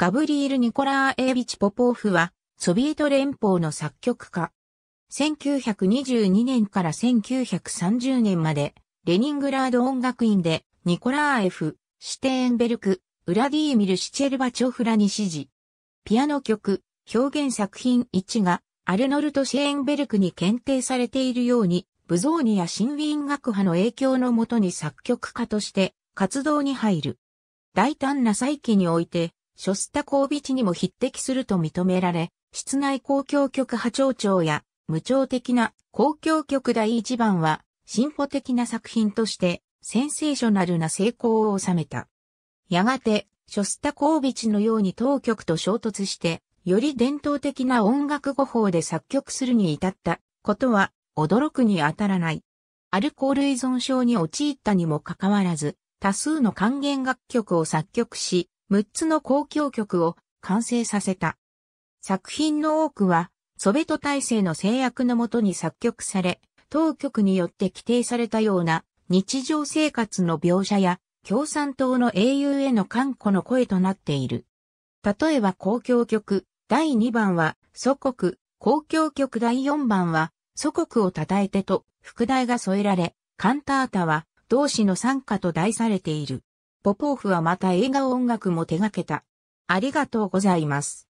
ガブリール・ニコラーエービチ・ポポーフは、ソビエト連邦の作曲家。1922年から1930年まで、レニングラード音楽院で、ニコラーエフ、シテーンベルク、ウラディーミル・シチェルバチョフラに指示。ピアノ曲、表現作品1が、アルノルト・シェーンベルクに検定されているように、ブゾーニやンウィーン学派の影響のもとに作曲家として活動に入る。大胆な再起において、ショスタコービチにも匹敵すると認められ、室内公共局波長長や無調的な公共局第一番は、進歩的な作品としてセンセーショナルな成功を収めた。やがて、ショスタコービチのように当局と衝突して、より伝統的な音楽語法で作曲するに至ったことは驚くに当たらない。アルコール依存症に陥ったにもかかわらず、多数の還元楽曲を作曲し、6つの交響曲を完成させた。作品の多くは、ソベト体制の制約のもとに作曲され、当局によって規定されたような日常生活の描写や共産党の英雄への歓護の声となっている。例えば公共曲第2番は祖国、公共曲第4番は祖国を称えてと副題が添えられ、カンタータは同志の参加と題されている。ポポーフはまた映画音楽も手掛けた。ありがとうございます。